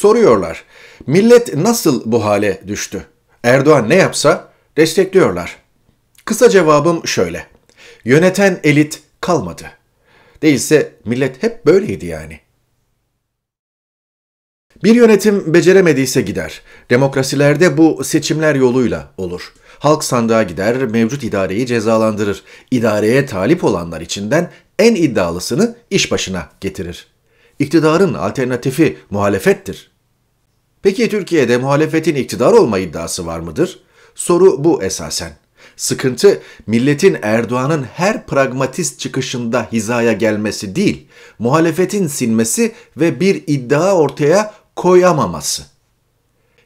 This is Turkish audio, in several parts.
soruyorlar. Millet nasıl bu hale düştü? Erdoğan ne yapsa destekliyorlar. Kısa cevabım şöyle. Yöneten elit kalmadı. Değilse millet hep böyleydi yani. Bir yönetim beceremediyse gider. Demokrasilerde bu seçimler yoluyla olur. Halk sandığa gider, mevcut idareyi cezalandırır. İdareye talip olanlar içinden en iddialısını iş başına getirir iktidarın alternatifi muhalefettir. Peki Türkiye'de muhalefetin iktidar olma iddiası var mıdır? Soru bu esasen. Sıkıntı milletin Erdoğan'ın her pragmatist çıkışında hizaya gelmesi değil, muhalefetin sinmesi ve bir iddia ortaya koyamaması.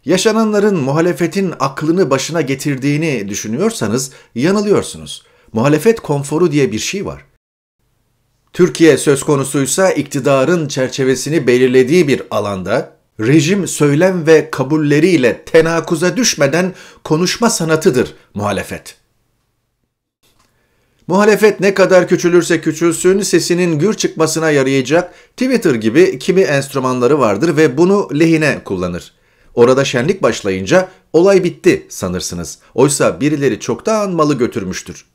Yaşananların muhalefetin aklını başına getirdiğini düşünüyorsanız yanılıyorsunuz. Muhalefet konforu diye bir şey var. Türkiye söz konusuysa iktidarın çerçevesini belirlediği bir alanda rejim söylem ve kabulleriyle tenakuza düşmeden konuşma sanatıdır muhalefet. Muhalefet ne kadar küçülürse küçülsün sesinin gür çıkmasına yarayacak Twitter gibi kimi enstrümanları vardır ve bunu lehine kullanır. Orada şenlik başlayınca olay bitti sanırsınız. Oysa birileri çoktan malı götürmüştür.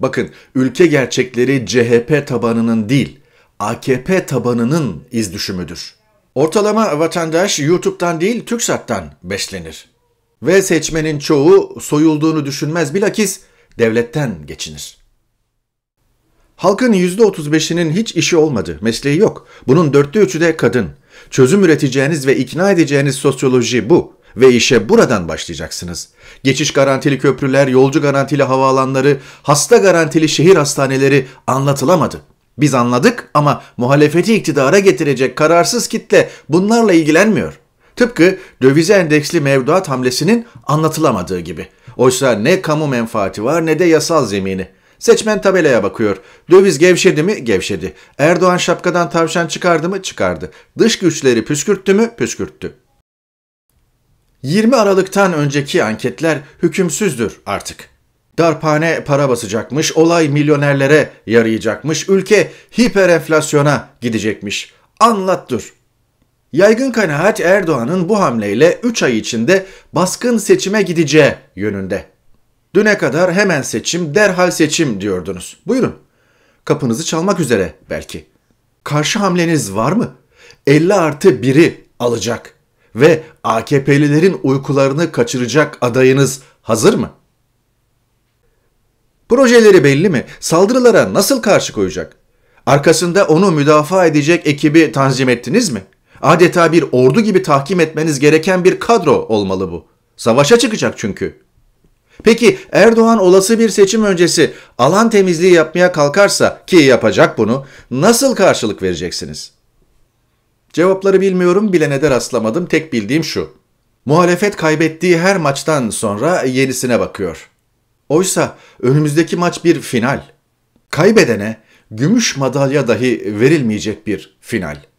Bakın ülke gerçekleri CHP tabanının değil, AKP tabanının iz düşümüdür. Ortalama vatandaş YouTube'dan değil TürkSat'tan beslenir. Ve seçmenin çoğu soyulduğunu düşünmez bilakis devletten geçinir. Halkın %35'inin hiç işi olmadı, mesleği yok. Bunun dörtte üçü de kadın. Çözüm üreteceğiniz ve ikna edeceğiniz sosyoloji bu ve işe buradan başlayacaksınız. Geçiş garantili köprüler, yolcu garantili havaalanları, hasta garantili şehir hastaneleri anlatılamadı. Biz anladık ama muhalefeti iktidara getirecek kararsız kitle bunlarla ilgilenmiyor. Tıpkı dövize endeksli mevduat hamlesinin anlatılamadığı gibi. Oysa ne kamu menfaati var ne de yasal zemini. Seçmen tabelaya bakıyor. Döviz gevşedi mi? Gevşedi. Erdoğan şapkadan tavşan çıkardı mı? Çıkardı. Dış güçleri püskürttü mü? Püskürttü. 20 Aralık'tan önceki anketler hükümsüzdür artık. Darpane para basacakmış, olay milyonerlere yarayacakmış, ülke hiperenflasyona gidecekmiş. Anlat dur. Yaygın kanaat Erdoğan'ın bu hamleyle 3 ay içinde baskın seçime gideceği yönünde. Düne kadar hemen seçim, derhal seçim diyordunuz. Buyurun. Kapınızı çalmak üzere belki. Karşı hamleniz var mı? 50 artı 1'i alacak ve AKP'lilerin uykularını kaçıracak adayınız hazır mı? Projeleri belli mi? Saldırılara nasıl karşı koyacak? Arkasında onu müdafaa edecek ekibi tanzim ettiniz mi? Adeta bir ordu gibi tahkim etmeniz gereken bir kadro olmalı bu. Savaşa çıkacak çünkü. Peki Erdoğan olası bir seçim öncesi alan temizliği yapmaya kalkarsa ki yapacak bunu nasıl karşılık vereceksiniz? Cevapları bilmiyorum bilene de rastlamadım tek bildiğim şu. Muhalefet kaybettiği her maçtan sonra yenisine bakıyor. Oysa önümüzdeki maç bir final. Kaybedene gümüş madalya dahi verilmeyecek bir final.''